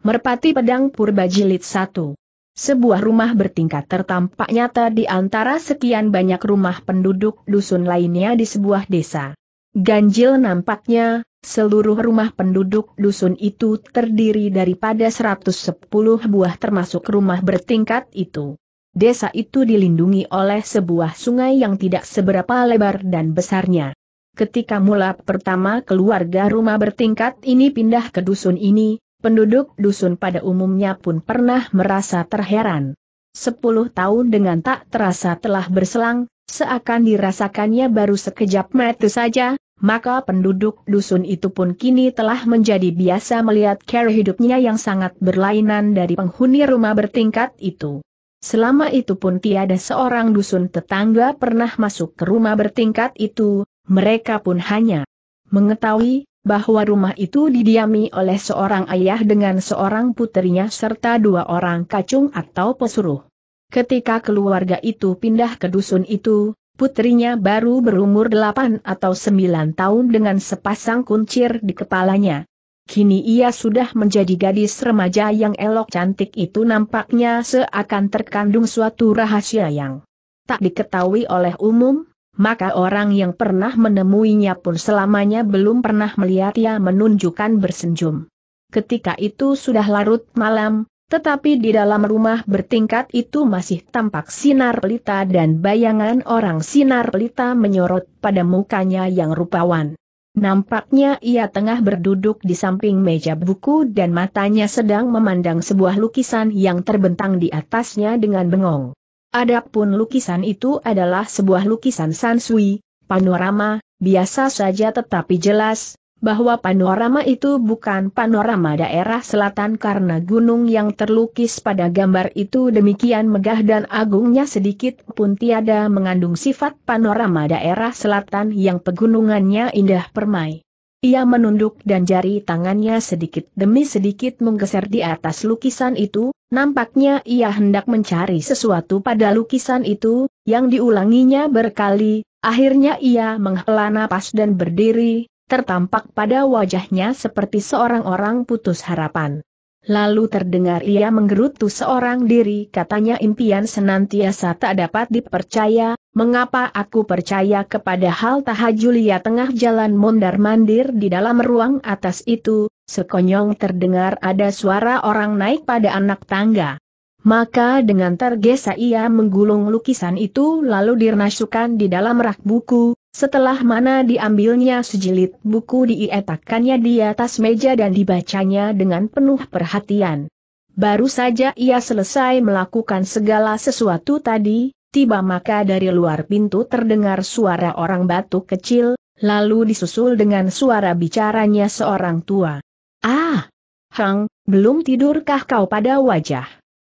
Merpati Pedang Purba Jilid 1 Sebuah rumah bertingkat tertampak nyata di antara sekian banyak rumah penduduk dusun lainnya di sebuah desa. Ganjil nampaknya, seluruh rumah penduduk dusun itu terdiri daripada 110 buah termasuk rumah bertingkat itu. Desa itu dilindungi oleh sebuah sungai yang tidak seberapa lebar dan besarnya. Ketika mula pertama keluarga rumah bertingkat ini pindah ke dusun ini, penduduk dusun pada umumnya pun pernah merasa terheran. Sepuluh tahun dengan tak terasa telah berselang, seakan dirasakannya baru sekejap mata saja, maka penduduk dusun itu pun kini telah menjadi biasa melihat cara hidupnya yang sangat berlainan dari penghuni rumah bertingkat itu. Selama itu pun tiada seorang dusun tetangga pernah masuk ke rumah bertingkat itu, mereka pun hanya mengetahui bahwa rumah itu didiami oleh seorang ayah dengan seorang putrinya serta dua orang kacung atau pesuruh. Ketika keluarga itu pindah ke dusun itu, putrinya baru berumur 8 atau 9 tahun dengan sepasang kuncir di kepalanya. Kini ia sudah menjadi gadis remaja yang elok cantik itu nampaknya seakan terkandung suatu rahasia yang tak diketahui oleh umum, maka orang yang pernah menemuinya pun selamanya belum pernah melihat ia menunjukkan bersenjum. Ketika itu sudah larut malam, tetapi di dalam rumah bertingkat itu masih tampak sinar pelita dan bayangan orang sinar pelita menyorot pada mukanya yang rupawan. Nampaknya ia tengah berduduk di samping meja buku dan matanya sedang memandang sebuah lukisan yang terbentang di atasnya dengan bengong. Adapun lukisan itu adalah sebuah lukisan sansui, panorama, biasa saja tetapi jelas, bahwa panorama itu bukan panorama daerah selatan karena gunung yang terlukis pada gambar itu demikian megah dan agungnya sedikit pun tiada mengandung sifat panorama daerah selatan yang pegunungannya indah permai. Ia menunduk dan jari tangannya sedikit demi sedikit menggeser di atas lukisan itu, nampaknya ia hendak mencari sesuatu pada lukisan itu, yang diulanginya berkali, akhirnya ia menghela napas dan berdiri, tertampak pada wajahnya seperti seorang orang putus harapan. Lalu terdengar ia menggerutu seorang diri katanya impian senantiasa tak dapat dipercaya, mengapa aku percaya kepada hal tahajulia tengah jalan mondar-mandir di dalam ruang atas itu, sekonyong terdengar ada suara orang naik pada anak tangga. Maka dengan tergesa ia menggulung lukisan itu lalu dirnasukan di dalam rak buku, setelah mana diambilnya sejilid buku diietakannya di atas meja dan dibacanya dengan penuh perhatian. Baru saja ia selesai melakukan segala sesuatu tadi, tiba maka dari luar pintu terdengar suara orang batuk kecil, lalu disusul dengan suara bicaranya seorang tua. Ah! Hang, belum tidurkah kau pada wajah?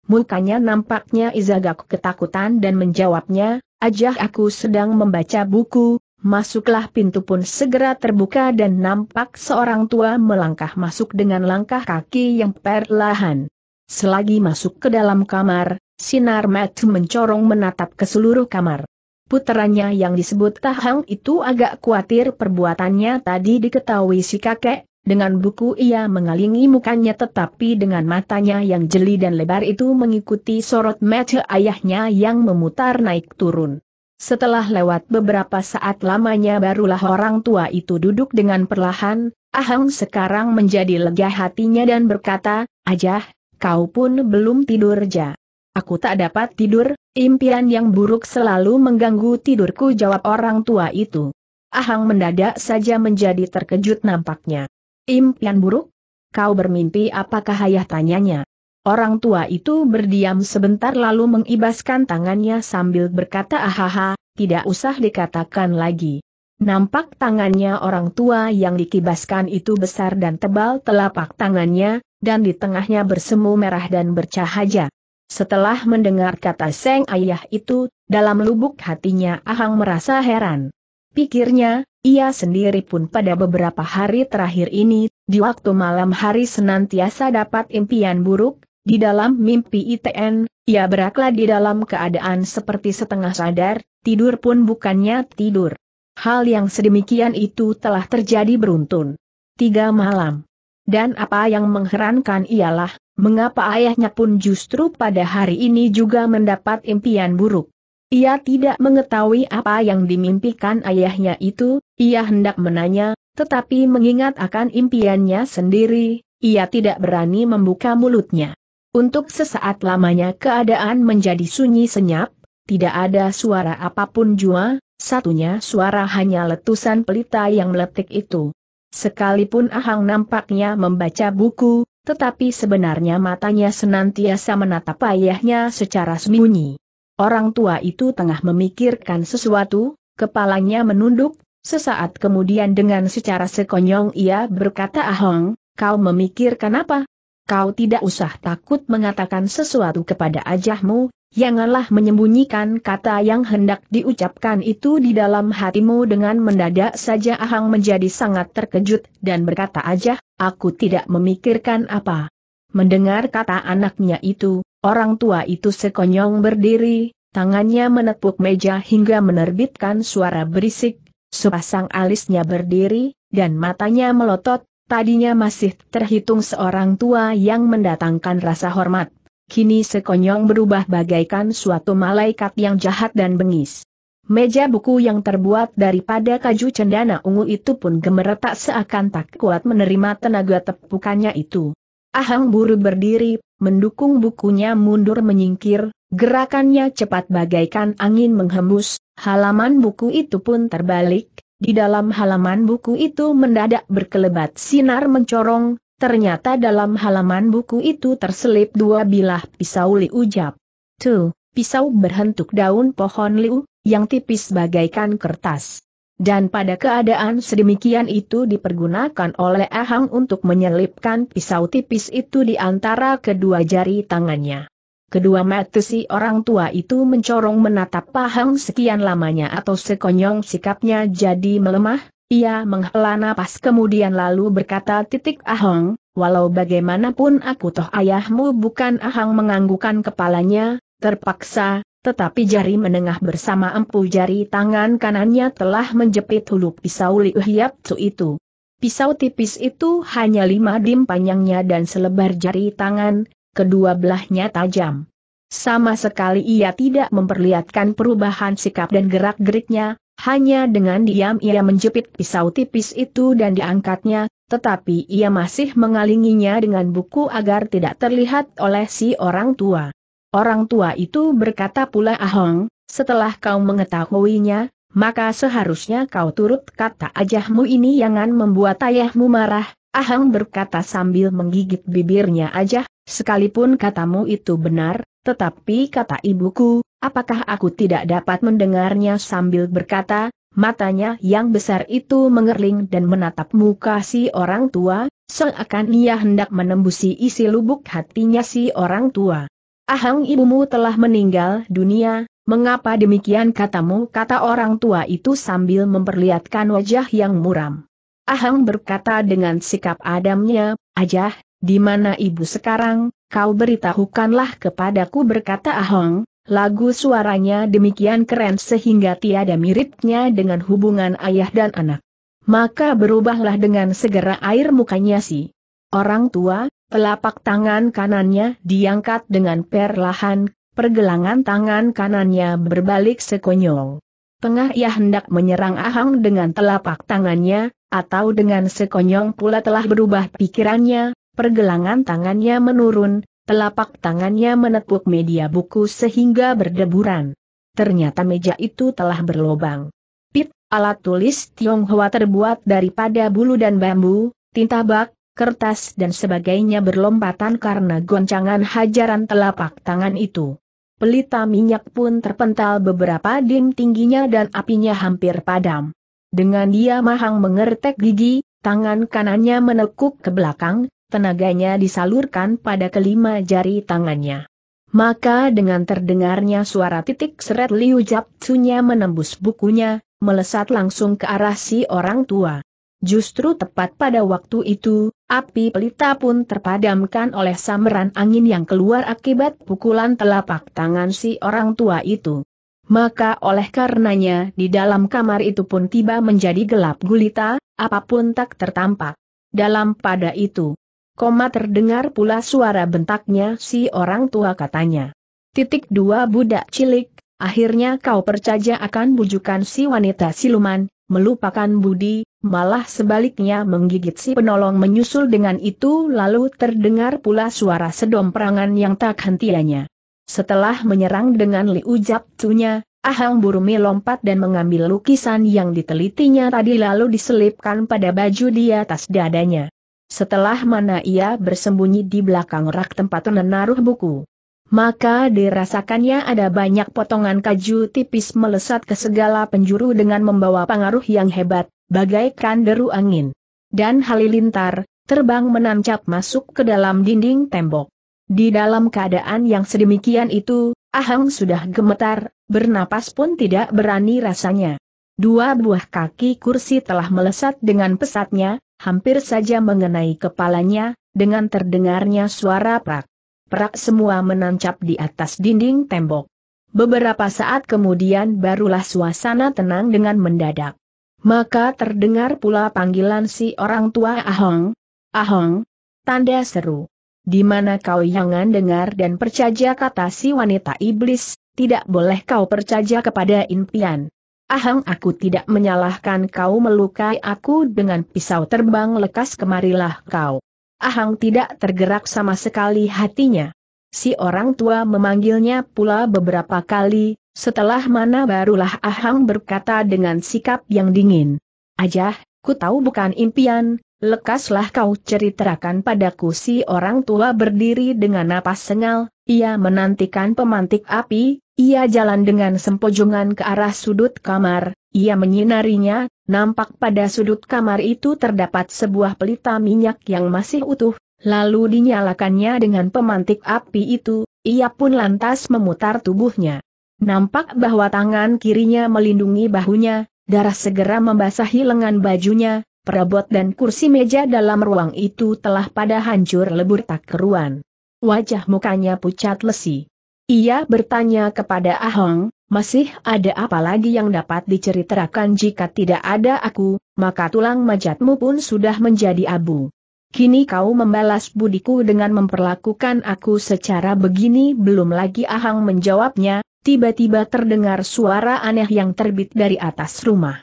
Mukanya nampaknya Izagak ketakutan dan menjawabnya, ajah aku sedang membaca buku, Masuklah pintu pun segera terbuka dan nampak seorang tua melangkah masuk dengan langkah kaki yang perlahan. Selagi masuk ke dalam kamar, sinar mat mencorong menatap ke seluruh kamar. Putranya yang disebut Tahang itu agak khawatir perbuatannya tadi diketahui si kakek, dengan buku ia mengalingi mukanya tetapi dengan matanya yang jeli dan lebar itu mengikuti sorot mata ayahnya yang memutar naik turun. Setelah lewat beberapa saat lamanya barulah orang tua itu duduk dengan perlahan, Ahang sekarang menjadi lega hatinya dan berkata, Ajah, kau pun belum tidur ja. Aku tak dapat tidur, impian yang buruk selalu mengganggu tidurku jawab orang tua itu. Ahang mendadak saja menjadi terkejut nampaknya. Impian buruk? Kau bermimpi apakah ayah tanyanya? Orang tua itu berdiam sebentar lalu mengibaskan tangannya sambil berkata ahaha, tidak usah dikatakan lagi. Nampak tangannya orang tua yang dikibaskan itu besar dan tebal telapak tangannya, dan di tengahnya bersemu merah dan bercahaya. Setelah mendengar kata Seng Ayah itu, dalam lubuk hatinya Ahang merasa heran. Pikirnya, ia sendiri pun pada beberapa hari terakhir ini, di waktu malam hari senantiasa dapat impian buruk, di dalam mimpi ITN, ia beraklah di dalam keadaan seperti setengah sadar, tidur pun bukannya tidur. Hal yang sedemikian itu telah terjadi beruntun. Tiga malam. Dan apa yang mengherankan ialah, mengapa ayahnya pun justru pada hari ini juga mendapat impian buruk. Ia tidak mengetahui apa yang dimimpikan ayahnya itu, ia hendak menanya, tetapi mengingat akan impiannya sendiri, ia tidak berani membuka mulutnya. Untuk sesaat lamanya keadaan menjadi sunyi senyap, tidak ada suara apapun jua, satunya suara hanya letusan pelita yang meletik itu. Sekalipun Ahang nampaknya membaca buku, tetapi sebenarnya matanya senantiasa menatap ayahnya secara sembunyi. Orang tua itu tengah memikirkan sesuatu, kepalanya menunduk, sesaat kemudian dengan secara sekonyong ia berkata Ahang, kau memikirkan apa? kau tidak usah takut mengatakan sesuatu kepada ajahmu, janganlah menyembunyikan kata yang hendak diucapkan itu di dalam hatimu dengan mendadak saja Ahang menjadi sangat terkejut dan berkata ajah, aku tidak memikirkan apa. Mendengar kata anaknya itu, orang tua itu sekonyong berdiri, tangannya menepuk meja hingga menerbitkan suara berisik, sepasang alisnya berdiri, dan matanya melotot, Tadinya masih terhitung seorang tua yang mendatangkan rasa hormat. Kini sekonyong berubah bagaikan suatu malaikat yang jahat dan bengis. Meja buku yang terbuat daripada kaju cendana ungu itu pun gemeretak seakan tak kuat menerima tenaga tepukannya itu. Ahang buru berdiri, mendukung bukunya mundur menyingkir, gerakannya cepat bagaikan angin menghembus, halaman buku itu pun terbalik, di dalam halaman buku itu mendadak berkelebat sinar mencorong, ternyata dalam halaman buku itu terselip dua bilah pisau liu jap. Tuh, pisau berhentuk daun pohon liu, yang tipis bagaikan kertas. Dan pada keadaan sedemikian itu dipergunakan oleh Ahang untuk menyelipkan pisau tipis itu di antara kedua jari tangannya. Kedua mata si orang tua itu mencorong menatap pahang sekian lamanya atau sekonyong sikapnya jadi melemah, ia menghela napas kemudian lalu berkata titik ahong, walau bagaimanapun aku toh ayahmu bukan ahang menganggukan kepalanya, terpaksa, tetapi jari menengah bersama empu jari tangan kanannya telah menjepit hulu pisau Liu Hiap itu. Pisau tipis itu hanya lima dim panjangnya dan selebar jari tangan, kedua belahnya tajam. Sama sekali ia tidak memperlihatkan perubahan sikap dan gerak-geriknya, hanya dengan diam ia menjepit pisau tipis itu dan diangkatnya, tetapi ia masih mengalinginya dengan buku agar tidak terlihat oleh si orang tua. Orang tua itu berkata pula Ahong, setelah kau mengetahuinya, maka seharusnya kau turut kata ajahmu ini jangan membuat ayahmu marah. Ahong berkata sambil menggigit bibirnya Ajah, Sekalipun katamu itu benar, tetapi kata ibuku, apakah aku tidak dapat mendengarnya sambil berkata, matanya yang besar itu mengerling dan menatap muka si orang tua, seakan ia hendak menembusi isi lubuk hatinya si orang tua. Ahang ibumu telah meninggal dunia, mengapa demikian katamu kata orang tua itu sambil memperlihatkan wajah yang muram. Ahang berkata dengan sikap adamnya, Ajah, di mana ibu sekarang, kau beritahukanlah kepadaku berkata Ahong, lagu suaranya demikian keren sehingga tiada miripnya dengan hubungan ayah dan anak. Maka berubahlah dengan segera air mukanya si orang tua, telapak tangan kanannya diangkat dengan perlahan, pergelangan tangan kanannya berbalik sekonyol. Tengah ia hendak menyerang Ahang dengan telapak tangannya, atau dengan sekonyong pula telah berubah pikirannya, pergelangan tangannya menurun, telapak tangannya menepuk media buku sehingga berdeburan. Ternyata meja itu telah berlobang. Pit, alat tulis Tionghoa terbuat daripada bulu dan bambu, tinta bak, kertas dan sebagainya berlompatan karena goncangan hajaran telapak tangan itu. Pelita minyak pun terpental beberapa dim tingginya dan apinya hampir padam. Dengan dia mahang mengertek gigi, tangan kanannya menekuk ke belakang, tenaganya disalurkan pada kelima jari tangannya. Maka dengan terdengarnya suara titik seret Liu Japcunya menembus bukunya, melesat langsung ke arah si orang tua. Justru tepat pada waktu itu, api pelita pun terpadamkan oleh samaran angin yang keluar akibat pukulan telapak tangan si orang tua itu. Maka oleh karenanya di dalam kamar itu pun tiba menjadi gelap gulita, apapun tak tertampak. Dalam pada itu, Koma terdengar pula suara bentaknya si orang tua katanya. Titik dua budak cilik, akhirnya kau percaya akan bujukan si wanita siluman, melupakan budi, malah sebaliknya menggigit si penolong menyusul dengan itu lalu terdengar pula suara sedom perangan yang tak hentiannya. Setelah menyerang dengan Liu tunya, Ahang Burumi lompat dan mengambil lukisan yang ditelitinya tadi lalu diselipkan pada baju di atas dadanya setelah mana ia bersembunyi di belakang rak tempat menaruh buku. Maka dirasakannya ada banyak potongan kaju tipis melesat ke segala penjuru dengan membawa pengaruh yang hebat, bagaikan deru angin. Dan halilintar, terbang menancap masuk ke dalam dinding tembok. Di dalam keadaan yang sedemikian itu, Ahang sudah gemetar, bernapas pun tidak berani rasanya. Dua buah kaki kursi telah melesat dengan pesatnya, hampir saja mengenai kepalanya, dengan terdengarnya suara prak. Prak semua menancap di atas dinding tembok. Beberapa saat kemudian barulah suasana tenang dengan mendadak. Maka terdengar pula panggilan si orang tua Ahong. Ahong, tanda seru. Di mana kau jangan dengar dan percaya kata si wanita iblis, tidak boleh kau percaya kepada impian. Ahang aku tidak menyalahkan kau melukai aku dengan pisau terbang lekas kemarilah kau. Ahang tidak tergerak sama sekali hatinya. Si orang tua memanggilnya pula beberapa kali, setelah mana barulah Ahang berkata dengan sikap yang dingin. Ajah, ku tahu bukan impian, lekaslah kau ceritakan padaku si orang tua berdiri dengan napas sengal, ia menantikan pemantik api, ia jalan dengan sempojongan ke arah sudut kamar, ia menyinarinya, nampak pada sudut kamar itu terdapat sebuah pelita minyak yang masih utuh, lalu dinyalakannya dengan pemantik api itu, ia pun lantas memutar tubuhnya. Nampak bahwa tangan kirinya melindungi bahunya, darah segera membasahi lengan bajunya, perabot dan kursi meja dalam ruang itu telah pada hancur lebur tak keruan. Wajah mukanya pucat lesi. Ia bertanya kepada Ahong, masih ada apa lagi yang dapat diceritakan jika tidak ada aku, maka tulang majatmu pun sudah menjadi abu. Kini kau membalas budiku dengan memperlakukan aku secara begini belum lagi Ahang menjawabnya, tiba-tiba terdengar suara aneh yang terbit dari atas rumah.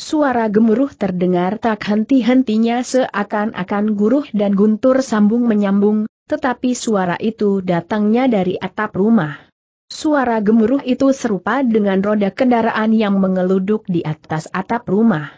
Suara gemuruh terdengar tak henti-hentinya seakan-akan guruh dan guntur sambung menyambung, tetapi suara itu datangnya dari atap rumah. Suara gemuruh itu serupa dengan roda kendaraan yang mengeluduk di atas atap rumah.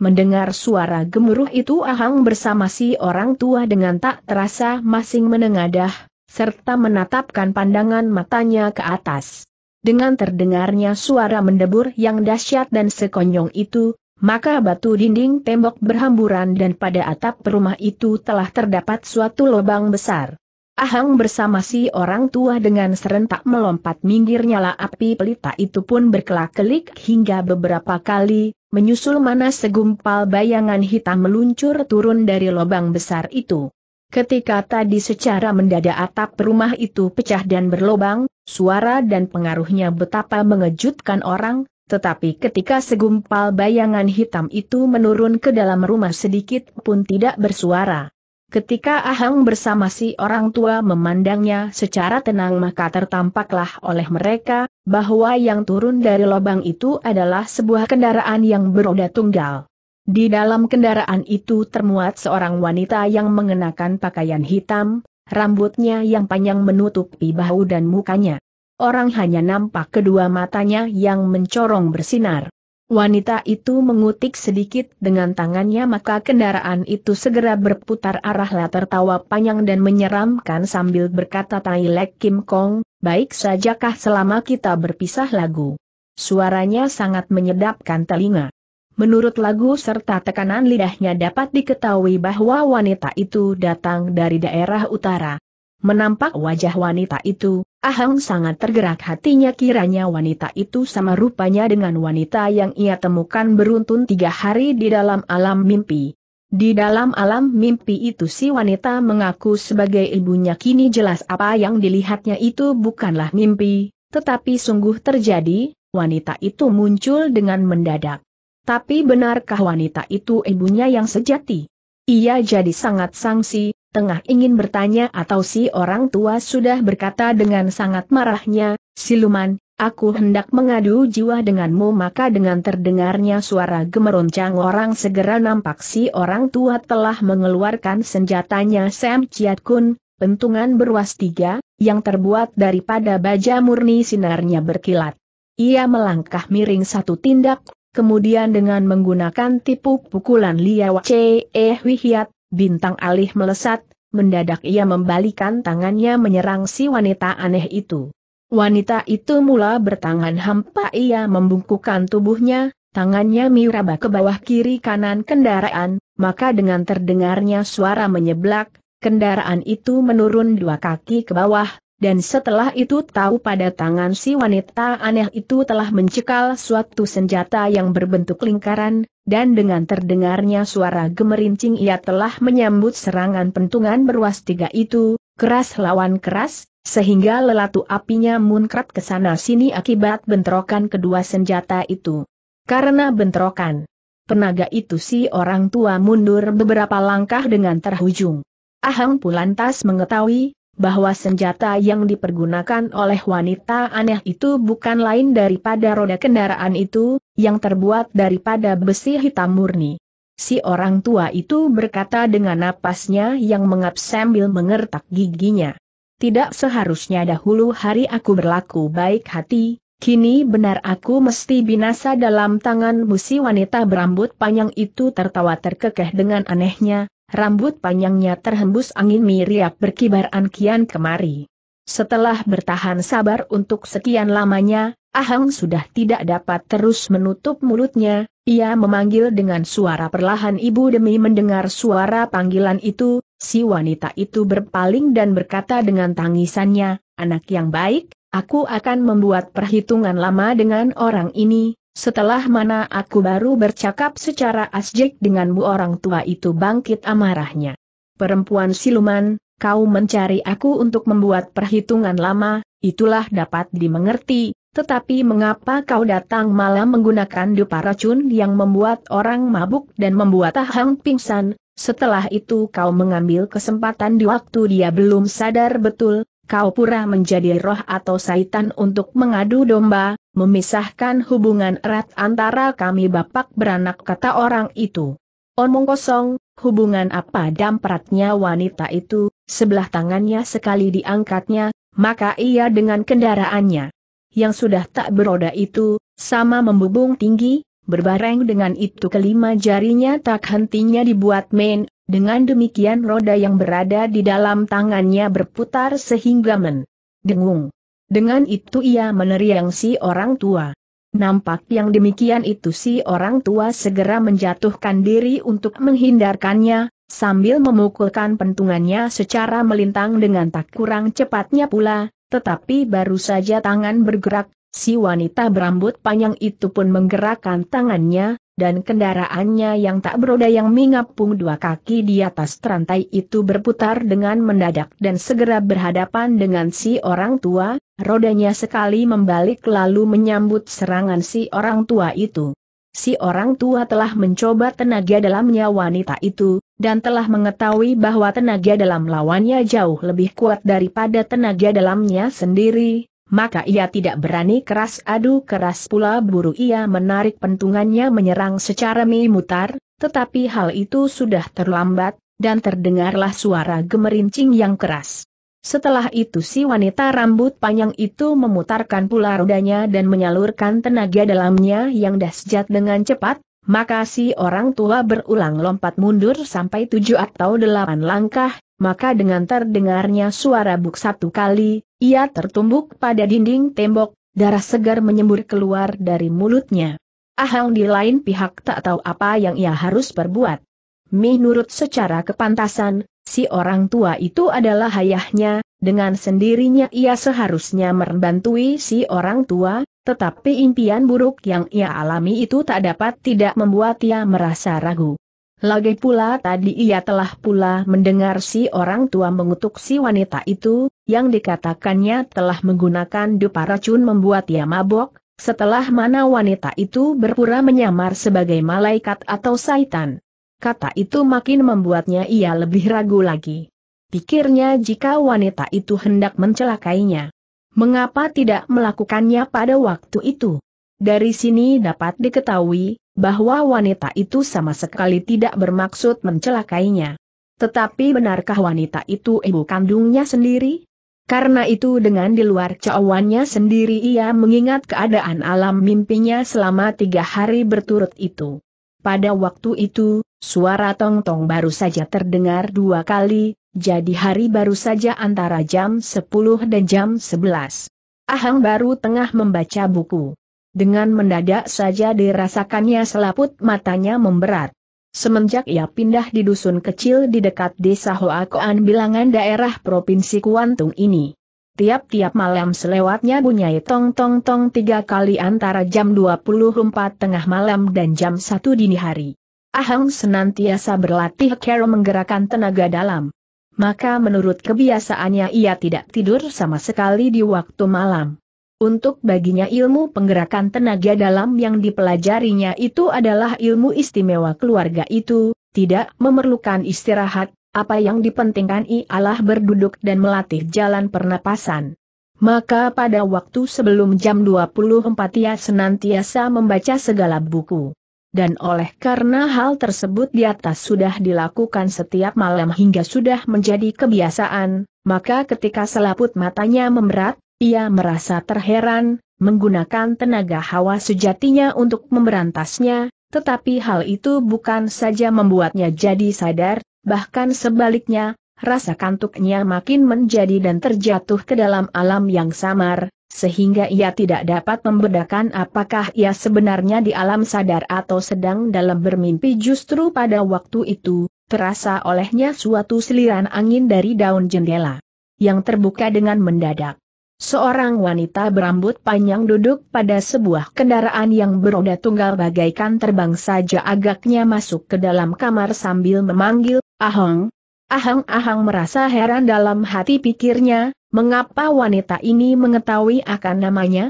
Mendengar suara gemuruh itu Ahang bersama si orang tua dengan tak terasa masing menengadah, serta menatapkan pandangan matanya ke atas. Dengan terdengarnya suara mendebur yang dahsyat dan sekonyong itu, maka batu dinding tembok berhamburan dan pada atap rumah itu telah terdapat suatu lubang besar. Ahang bersama si orang tua dengan serentak melompat minggir nyala api pelita itu pun berkelak-kelik hingga beberapa kali, menyusul mana segumpal bayangan hitam meluncur turun dari lubang besar itu. Ketika tadi secara mendadak atap rumah itu pecah dan berlobang, suara dan pengaruhnya betapa mengejutkan orang, tetapi ketika segumpal bayangan hitam itu menurun ke dalam rumah sedikit pun tidak bersuara. Ketika Ahang bersama si orang tua memandangnya secara tenang maka tertampaklah oleh mereka, bahwa yang turun dari lubang itu adalah sebuah kendaraan yang beroda tunggal. Di dalam kendaraan itu termuat seorang wanita yang mengenakan pakaian hitam, rambutnya yang panjang menutupi bahu dan mukanya orang hanya nampak kedua matanya yang mencorong bersinar. Wanita itu mengutik sedikit dengan tangannya maka kendaraan itu segera berputar arahlah tertawa panjang dan menyeramkan sambil berkata Tailek Kim Kong, baik sajakah selama kita berpisah lagu. Suaranya sangat menyedapkan telinga. Menurut lagu serta tekanan lidahnya dapat diketahui bahwa wanita itu datang dari daerah utara. Menampak wajah wanita itu, Ahang sangat tergerak hatinya kiranya wanita itu sama rupanya dengan wanita yang ia temukan beruntun tiga hari di dalam alam mimpi. Di dalam alam mimpi itu si wanita mengaku sebagai ibunya kini jelas apa yang dilihatnya itu bukanlah mimpi, tetapi sungguh terjadi, wanita itu muncul dengan mendadak. Tapi benarkah wanita itu ibunya yang sejati? Ia jadi sangat sangsi, tengah ingin bertanya atau si orang tua sudah berkata dengan sangat marahnya, Siluman, aku hendak mengadu jiwa denganmu maka dengan terdengarnya suara gemeroncang orang segera nampak si orang tua telah mengeluarkan senjatanya Sam Chiat Kun, pentungan berwas tiga, yang terbuat daripada baja murni sinarnya berkilat. Ia melangkah miring satu tindak, Kemudian dengan menggunakan tipu pukulan Liaw c Eh Wihiat, bintang alih melesat, mendadak ia membalikan tangannya menyerang si wanita aneh itu. Wanita itu mula bertangan hampa ia membungkukan tubuhnya, tangannya miraba ke bawah kiri kanan kendaraan, maka dengan terdengarnya suara menyeblak, kendaraan itu menurun dua kaki ke bawah, dan setelah itu tahu pada tangan si wanita aneh itu telah mencekal suatu senjata yang berbentuk lingkaran, dan dengan terdengarnya suara gemerincing ia telah menyambut serangan pentungan beruas tiga itu, keras lawan keras, sehingga lelatu apinya munkrat ke sana sini akibat bentrokan kedua senjata itu. Karena bentrokan penaga itu si orang tua mundur beberapa langkah dengan terhujung. Ahang Pulantas mengetahui, bahwa senjata yang dipergunakan oleh wanita aneh itu bukan lain daripada roda kendaraan itu, yang terbuat daripada besi hitam murni. Si orang tua itu berkata dengan napasnya yang mengap sambil mengertak giginya. Tidak seharusnya dahulu hari aku berlaku baik hati, kini benar aku mesti binasa dalam tangan musi wanita berambut panjang itu tertawa terkekeh dengan anehnya, Rambut panjangnya terhembus angin miriap berkibar kian kemari. Setelah bertahan sabar untuk sekian lamanya, Ahang sudah tidak dapat terus menutup mulutnya, ia memanggil dengan suara perlahan ibu demi mendengar suara panggilan itu, si wanita itu berpaling dan berkata dengan tangisannya, anak yang baik, aku akan membuat perhitungan lama dengan orang ini, setelah mana aku baru bercakap secara asjek denganmu orang tua itu bangkit amarahnya. Perempuan siluman, kau mencari aku untuk membuat perhitungan lama, itulah dapat dimengerti, tetapi mengapa kau datang malam menggunakan dupa racun yang membuat orang mabuk dan membuat ahang pingsan, setelah itu kau mengambil kesempatan di waktu dia belum sadar betul, kau pura menjadi roh atau saitan untuk mengadu domba, memisahkan hubungan erat antara kami bapak beranak kata orang itu. Omong kosong, hubungan apa dampratnya wanita itu, sebelah tangannya sekali diangkatnya, maka ia dengan kendaraannya yang sudah tak beroda itu, sama membubung tinggi, berbareng dengan itu kelima jarinya tak hentinya dibuat main dengan demikian roda yang berada di dalam tangannya berputar sehingga mendengung. Dengan itu ia meneriang si orang tua. Nampak yang demikian itu si orang tua segera menjatuhkan diri untuk menghindarkannya, sambil memukulkan pentungannya secara melintang dengan tak kurang cepatnya pula, tetapi baru saja tangan bergerak, si wanita berambut panjang itu pun menggerakkan tangannya, dan kendaraannya yang tak beroda yang mengapung dua kaki di atas terantai itu berputar dengan mendadak dan segera berhadapan dengan si orang tua, rodanya sekali membalik lalu menyambut serangan si orang tua itu. Si orang tua telah mencoba tenaga dalamnya wanita itu, dan telah mengetahui bahwa tenaga dalam lawannya jauh lebih kuat daripada tenaga dalamnya sendiri, maka ia tidak berani keras adu keras pula buru ia menarik pentungannya menyerang secara memutar, tetapi hal itu sudah terlambat, dan terdengarlah suara gemerincing yang keras. Setelah itu si wanita rambut panjang itu memutarkan pula rodanya dan menyalurkan tenaga dalamnya yang dahsyat dengan cepat, maka si orang tua berulang lompat mundur sampai tujuh atau delapan langkah, maka dengan terdengarnya suara buk satu kali, ia tertumbuk pada dinding tembok, darah segar menyembur keluar dari mulutnya. Ahang di lain pihak tak tahu apa yang ia harus perbuat. Menurut secara kepantasan, si orang tua itu adalah ayahnya, dengan sendirinya ia seharusnya membantui si orang tua, tetapi impian buruk yang ia alami itu tak dapat tidak membuat ia merasa ragu. Lagi pula tadi ia telah pula mendengar si orang tua mengutuk si wanita itu, yang dikatakannya telah menggunakan dupa racun membuat ia mabok, setelah mana wanita itu berpura menyamar sebagai malaikat atau saitan. Kata itu makin membuatnya ia lebih ragu lagi. Pikirnya jika wanita itu hendak mencelakainya. Mengapa tidak melakukannya pada waktu itu? Dari sini dapat diketahui, bahwa wanita itu sama sekali tidak bermaksud mencelakainya. Tetapi benarkah wanita itu ibu kandungnya sendiri? Karena itu dengan di luar cawannya sendiri ia mengingat keadaan alam mimpinya selama tiga hari berturut itu. Pada waktu itu, suara tong-tong baru saja terdengar dua kali, jadi hari baru saja antara jam 10 dan jam 11. Ahang baru tengah membaca buku. Dengan mendadak saja dirasakannya selaput matanya memberat. Semenjak ia pindah di dusun kecil di dekat desa Hoakoan bilangan daerah Provinsi Kuantung ini. Tiap-tiap malam selewatnya bunyai tong-tong-tong tiga kali antara jam 24 tengah malam dan jam 1 dini hari. Ahang senantiasa berlatih kero menggerakkan tenaga dalam. Maka menurut kebiasaannya ia tidak tidur sama sekali di waktu malam. Untuk baginya ilmu penggerakan tenaga dalam yang dipelajarinya itu adalah ilmu istimewa keluarga itu, tidak memerlukan istirahat, apa yang dipentingkan ialah berduduk dan melatih jalan pernapasan. Maka pada waktu sebelum jam 24 ia senantiasa membaca segala buku. Dan oleh karena hal tersebut di atas sudah dilakukan setiap malam hingga sudah menjadi kebiasaan, maka ketika selaput matanya memerat. Ia merasa terheran, menggunakan tenaga hawa sejatinya untuk memberantasnya, tetapi hal itu bukan saja membuatnya jadi sadar, bahkan sebaliknya, rasa kantuknya makin menjadi dan terjatuh ke dalam alam yang samar, sehingga ia tidak dapat membedakan apakah ia sebenarnya di alam sadar atau sedang dalam bermimpi justru pada waktu itu, terasa olehnya suatu seliran angin dari daun jendela yang terbuka dengan mendadak. Seorang wanita berambut panjang duduk pada sebuah kendaraan yang beroda tunggal bagaikan terbang saja agaknya masuk ke dalam kamar sambil memanggil, Ahong. Ahang-ahang merasa heran dalam hati pikirnya, mengapa wanita ini mengetahui akan namanya?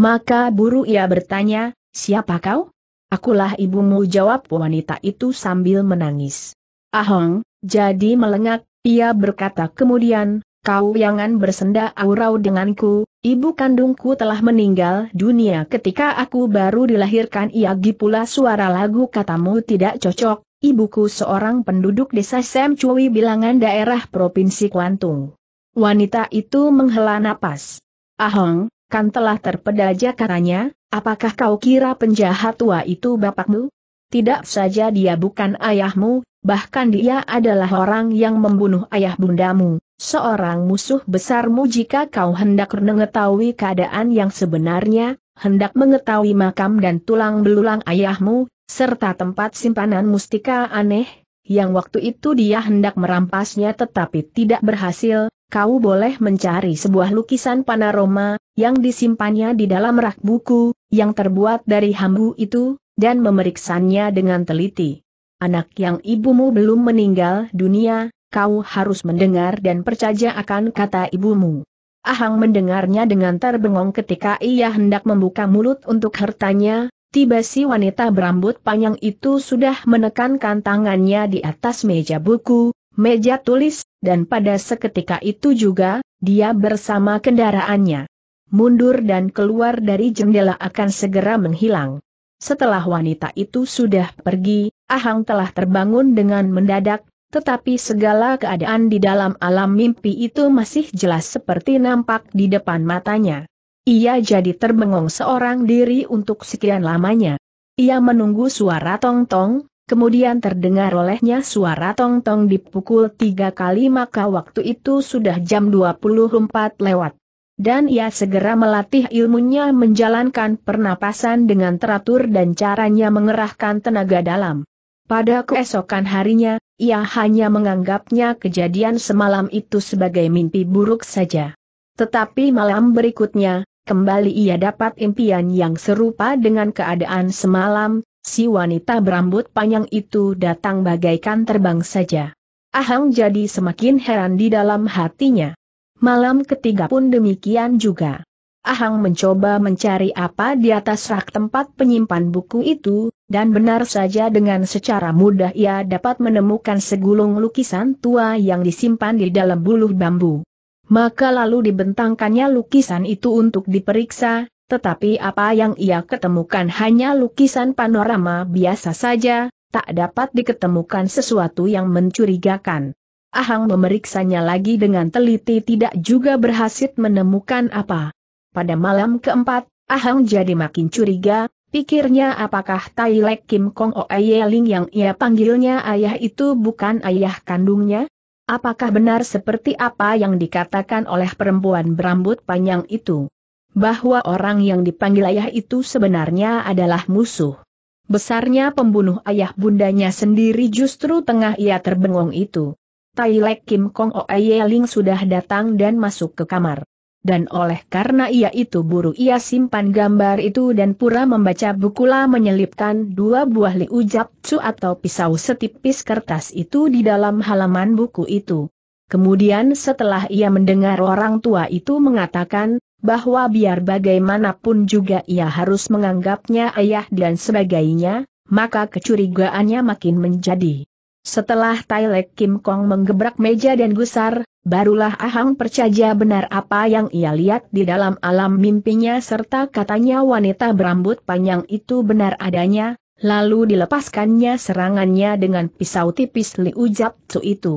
Maka buru ia bertanya, siapa kau? Akulah ibumu jawab wanita itu sambil menangis. Ahong, jadi melengak, ia berkata kemudian, Kau yangan bersenda aurau denganku, ibu kandungku telah meninggal dunia ketika aku baru dilahirkan Ia pula suara lagu katamu tidak cocok, ibuku seorang penduduk desa Semcui bilangan daerah Provinsi Kuantung. Wanita itu menghela napas. Ahong, kan telah terpeda katanya, apakah kau kira penjahat tua itu bapakmu? Tidak saja dia bukan ayahmu, bahkan dia adalah orang yang membunuh ayah bundamu, seorang musuh besarmu jika kau hendak mengetahui keadaan yang sebenarnya, hendak mengetahui makam dan tulang belulang ayahmu, serta tempat simpanan mustika aneh, yang waktu itu dia hendak merampasnya tetapi tidak berhasil, kau boleh mencari sebuah lukisan panorama, yang disimpannya di dalam rak buku, yang terbuat dari hambu itu, dan memeriksanya dengan teliti. Anak yang ibumu belum meninggal dunia, kau harus mendengar dan percaya akan kata ibumu. Ahang mendengarnya dengan terbengong ketika ia hendak membuka mulut untuk hartanya, tiba si wanita berambut panjang itu sudah menekankan tangannya di atas meja buku, meja tulis, dan pada seketika itu juga, dia bersama kendaraannya. Mundur dan keluar dari jendela akan segera menghilang. Setelah wanita itu sudah pergi, Ahang telah terbangun dengan mendadak, tetapi segala keadaan di dalam alam mimpi itu masih jelas seperti nampak di depan matanya. Ia jadi terbengong seorang diri untuk sekian lamanya. Ia menunggu suara tong-tong, kemudian terdengar olehnya suara tong-tong dipukul tiga kali maka waktu itu sudah jam 24 lewat dan ia segera melatih ilmunya menjalankan pernapasan dengan teratur dan caranya mengerahkan tenaga dalam. Pada keesokan harinya, ia hanya menganggapnya kejadian semalam itu sebagai mimpi buruk saja. Tetapi malam berikutnya, kembali ia dapat impian yang serupa dengan keadaan semalam, si wanita berambut panjang itu datang bagaikan terbang saja. Ahang jadi semakin heran di dalam hatinya. Malam ketiga pun demikian juga. Ahang mencoba mencari apa di atas rak tempat penyimpan buku itu, dan benar saja dengan secara mudah ia dapat menemukan segulung lukisan tua yang disimpan di dalam buluh bambu. Maka lalu dibentangkannya lukisan itu untuk diperiksa, tetapi apa yang ia ketemukan hanya lukisan panorama biasa saja, tak dapat diketemukan sesuatu yang mencurigakan. Ahang memeriksanya lagi dengan teliti tidak juga berhasil menemukan apa. Pada malam keempat, Ahang jadi makin curiga, pikirnya apakah Tai Lek Kim Kong Ling yang ia panggilnya ayah itu bukan ayah kandungnya? Apakah benar seperti apa yang dikatakan oleh perempuan berambut panjang itu? Bahwa orang yang dipanggil ayah itu sebenarnya adalah musuh. Besarnya pembunuh ayah bundanya sendiri justru tengah ia terbengong itu. Tai Lek Kim Kong Oe Yeling sudah datang dan masuk ke kamar. Dan oleh karena ia itu buru ia simpan gambar itu dan pura membaca bukula menyelipkan dua buah liu cu atau pisau setipis kertas itu di dalam halaman buku itu. Kemudian setelah ia mendengar orang tua itu mengatakan, bahwa biar bagaimanapun juga ia harus menganggapnya ayah dan sebagainya, maka kecurigaannya makin menjadi setelah Tailek Kim Kong menggebrak meja dan gusar, barulah Ahang percaya benar apa yang ia lihat di dalam alam mimpinya serta katanya wanita berambut panjang itu benar adanya, lalu dilepaskannya serangannya dengan pisau tipis Li Su Tzu itu.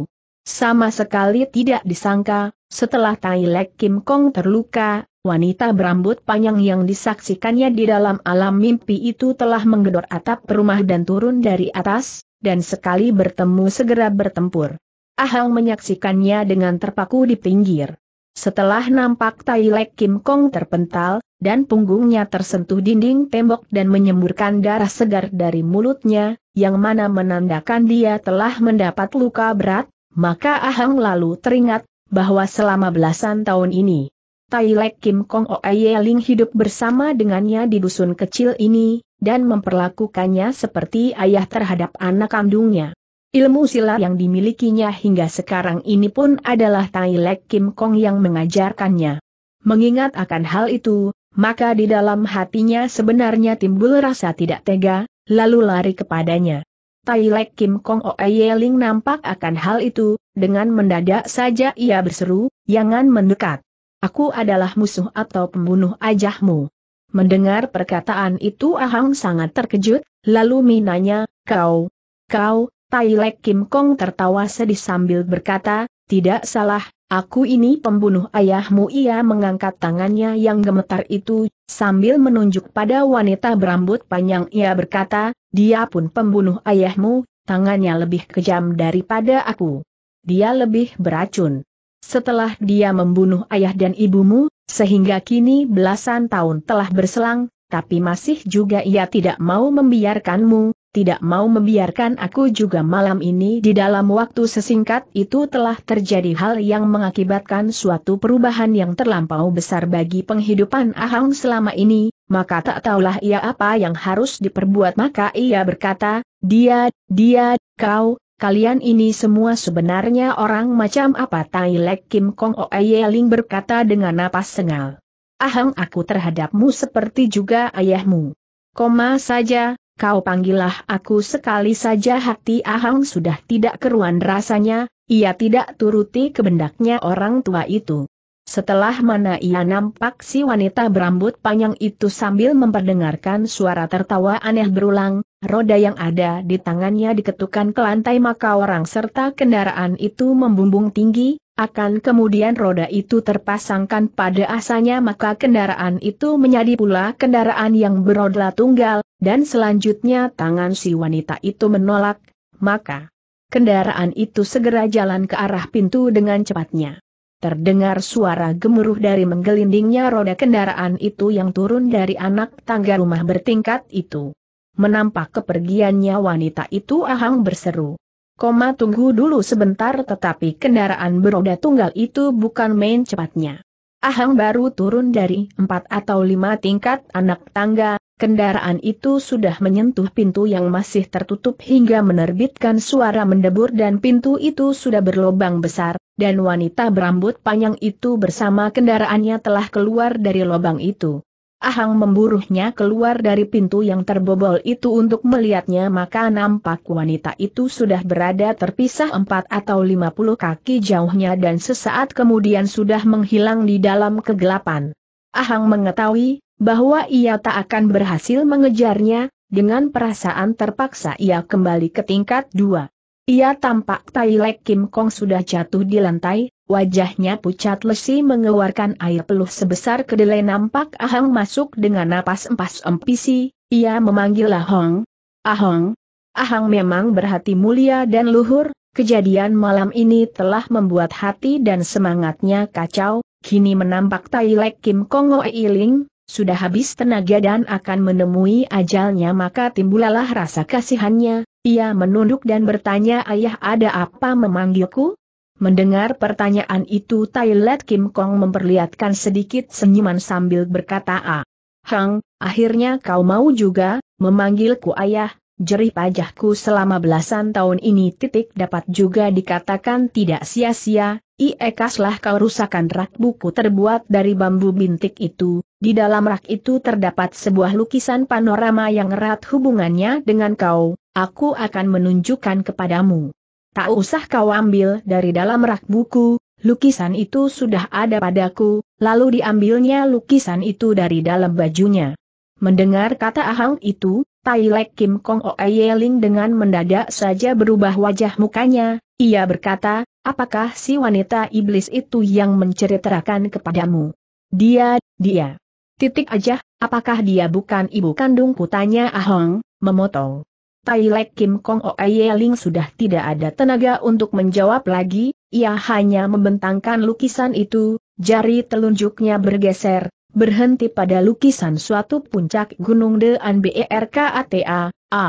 Sama sekali tidak disangka, setelah Tailek Kim Kong terluka, wanita berambut panjang yang disaksikannya di dalam alam mimpi itu telah menggedor atap rumah dan turun dari atas, dan sekali bertemu segera bertempur. Ahang menyaksikannya dengan terpaku di pinggir. Setelah nampak Tai Lek Kim Kong terpental, dan punggungnya tersentuh dinding tembok dan menyemburkan darah segar dari mulutnya, yang mana menandakan dia telah mendapat luka berat, maka Ahang lalu teringat, bahwa selama belasan tahun ini, Tai Lek Kim Kong Oye Ling hidup bersama dengannya di dusun kecil ini, dan memperlakukannya seperti ayah terhadap anak kandungnya. Ilmu silat yang dimilikinya hingga sekarang ini pun adalah Tai Lek Kim Kong yang mengajarkannya. Mengingat akan hal itu, maka di dalam hatinya sebenarnya timbul rasa tidak tega, lalu lari kepadanya. Tai Lek Kim Kong Ling nampak akan hal itu, dengan mendadak saja ia berseru, jangan mendekat. Aku adalah musuh atau pembunuh ajahmu. Mendengar perkataan itu Ahang sangat terkejut, lalu minanya, kau, kau, Tai Lek Kim Kong tertawa sedih sambil berkata, tidak salah, aku ini pembunuh ayahmu ia mengangkat tangannya yang gemetar itu, sambil menunjuk pada wanita berambut panjang ia berkata, dia pun pembunuh ayahmu, tangannya lebih kejam daripada aku. Dia lebih beracun setelah dia membunuh ayah dan ibumu, sehingga kini belasan tahun telah berselang, tapi masih juga ia tidak mau membiarkanmu, tidak mau membiarkan aku juga malam ini di dalam waktu sesingkat itu telah terjadi hal yang mengakibatkan suatu perubahan yang terlampau besar bagi penghidupan Ahang selama ini, maka tak tahulah ia apa yang harus diperbuat maka ia berkata, dia, dia, kau, kalian ini semua sebenarnya orang macam apa Tai Lek Kim Kong Oe Ling berkata dengan napas sengal. Ahang aku terhadapmu seperti juga ayahmu. Koma saja, kau panggillah aku sekali saja hati Ahang sudah tidak keruan rasanya, ia tidak turuti kebendaknya orang tua itu. Setelah mana ia nampak si wanita berambut panjang itu sambil memperdengarkan suara tertawa aneh berulang, Roda yang ada di tangannya diketukan ke lantai maka orang serta kendaraan itu membumbung tinggi, akan kemudian roda itu terpasangkan pada asanya maka kendaraan itu menjadi pula kendaraan yang beroda tunggal, dan selanjutnya tangan si wanita itu menolak, maka kendaraan itu segera jalan ke arah pintu dengan cepatnya. Terdengar suara gemuruh dari menggelindingnya roda kendaraan itu yang turun dari anak tangga rumah bertingkat itu. Menampak kepergiannya wanita itu Ahang berseru. Koma tunggu dulu sebentar tetapi kendaraan beroda tunggal itu bukan main cepatnya. Ahang baru turun dari empat atau lima tingkat anak tangga, kendaraan itu sudah menyentuh pintu yang masih tertutup hingga menerbitkan suara mendebur dan pintu itu sudah berlobang besar, dan wanita berambut panjang itu bersama kendaraannya telah keluar dari lobang itu. Ahang memburuhnya keluar dari pintu yang terbobol itu untuk melihatnya maka nampak wanita itu sudah berada terpisah empat atau lima puluh kaki jauhnya dan sesaat kemudian sudah menghilang di dalam kegelapan. Ahang mengetahui, bahwa ia tak akan berhasil mengejarnya, dengan perasaan terpaksa ia kembali ke tingkat dua. Ia tampak Tailek Kim Kong sudah jatuh di lantai, wajahnya pucat lesi mengeluarkan air peluh sebesar kedelai nampak Ahang masuk dengan napas empas empisi, ia memanggil Ahong. Ahong. Ahang memang berhati mulia dan luhur, kejadian malam ini telah membuat hati dan semangatnya kacau, kini menampak Tailek Kim Kong Oiling, sudah habis tenaga dan akan menemui ajalnya maka timbulalah rasa kasihannya, ia menunduk dan bertanya ayah ada apa memanggilku? Mendengar pertanyaan itu Tailet Kim Kong memperlihatkan sedikit senyuman sambil berkata Ah, Hang, akhirnya kau mau juga, memanggilku ayah, jerih pajahku selama belasan tahun ini titik dapat juga dikatakan tidak sia-sia, iekaslah kau rusakan rak buku terbuat dari bambu bintik itu, di dalam rak itu terdapat sebuah lukisan panorama yang erat hubungannya dengan kau, aku akan menunjukkan kepadamu. Tak usah kau ambil dari dalam rak buku, lukisan itu sudah ada padaku, lalu diambilnya lukisan itu dari dalam bajunya. Mendengar kata Ahang itu, Tai Lek Kim Kong Oe Yeling dengan mendadak saja berubah wajah mukanya, ia berkata, apakah si wanita iblis itu yang menceritakan kepadamu? Dia, dia. Titik aja, apakah dia bukan ibu kandung putranya Ahong, memotong. Tai Lek Kim Kong Oe Ling sudah tidak ada tenaga untuk menjawab lagi, ia hanya membentangkan lukisan itu, jari telunjuknya bergeser, berhenti pada lukisan suatu puncak gunung De An BERKATA, A.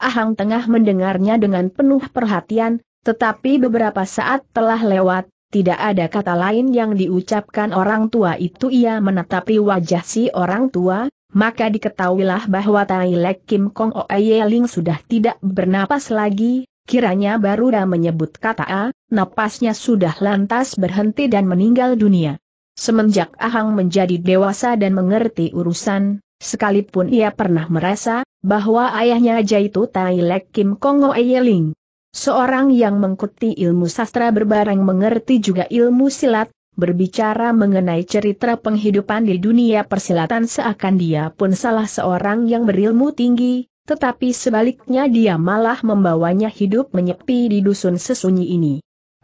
Ahang tengah mendengarnya dengan penuh perhatian, tetapi beberapa saat telah lewat, tidak ada kata lain yang diucapkan orang tua itu ia menetapi wajah si orang tua, maka diketahuilah bahwa Tai Lek Kim Kong Oye Ling sudah tidak bernapas lagi, kiranya baru dah menyebut kata A, napasnya sudah lantas berhenti dan meninggal dunia. Semenjak Ahang menjadi dewasa dan mengerti urusan, sekalipun ia pernah merasa, bahwa ayahnya aja itu Tai Lek Kim Kong Oye Ling Seorang yang mengkuti ilmu sastra berbareng mengerti juga ilmu silat, berbicara mengenai cerita penghidupan di dunia persilatan seakan dia pun salah seorang yang berilmu tinggi, tetapi sebaliknya dia malah membawanya hidup menyepi di dusun sesunyi ini.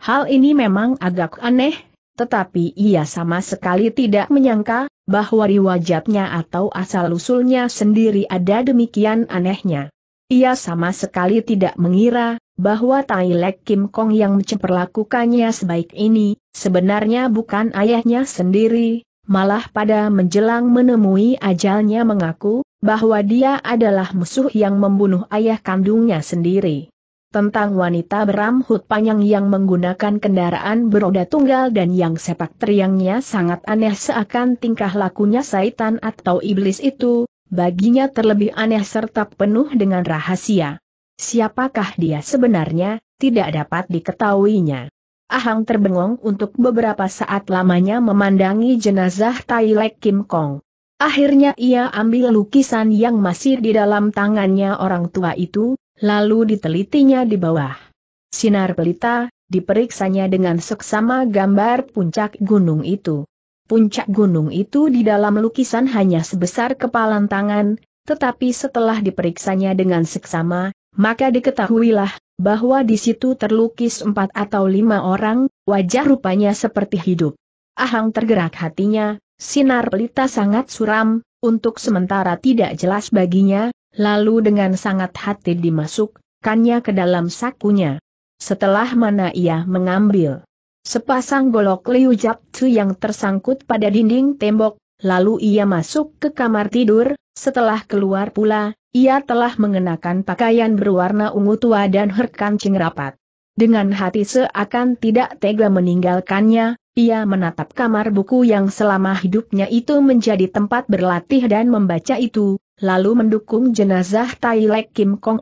Hal ini memang agak aneh, tetapi ia sama sekali tidak menyangka, bahwa riwayatnya atau asal-usulnya sendiri ada demikian anehnya. Ia sama sekali tidak mengira, bahwa Tai Lek Kim Kong yang memperlakukannya sebaik ini, sebenarnya bukan ayahnya sendiri, malah pada menjelang menemui ajalnya mengaku, bahwa dia adalah musuh yang membunuh ayah kandungnya sendiri. Tentang wanita berambut panjang yang menggunakan kendaraan beroda tunggal dan yang sepak teriangnya sangat aneh seakan tingkah lakunya setan atau iblis itu, baginya terlebih aneh serta penuh dengan rahasia. Siapakah dia sebenarnya, tidak dapat diketahuinya. Ahang terbengong untuk beberapa saat lamanya memandangi jenazah Tailek Kim Kong. Akhirnya ia ambil lukisan yang masih di dalam tangannya orang tua itu, lalu ditelitinya di bawah. Sinar pelita, diperiksanya dengan seksama gambar puncak gunung itu. Puncak gunung itu di dalam lukisan hanya sebesar kepalan tangan, tetapi setelah diperiksanya dengan seksama, maka diketahuilah bahwa di situ terlukis empat atau lima orang, wajah rupanya seperti hidup. Ahang tergerak hatinya, sinar pelita sangat suram, untuk sementara tidak jelas baginya, lalu dengan sangat hati dimasukkannya ke dalam sakunya. Setelah mana ia mengambil sepasang golok Liu Japtu yang tersangkut pada dinding tembok, lalu ia masuk ke kamar tidur, setelah keluar pula, ia telah mengenakan pakaian berwarna ungu tua dan herkancing rapat. Dengan hati seakan tidak tega meninggalkannya, ia menatap kamar buku yang selama hidupnya itu menjadi tempat berlatih dan membaca itu, lalu mendukung jenazah Tailek Kim Kong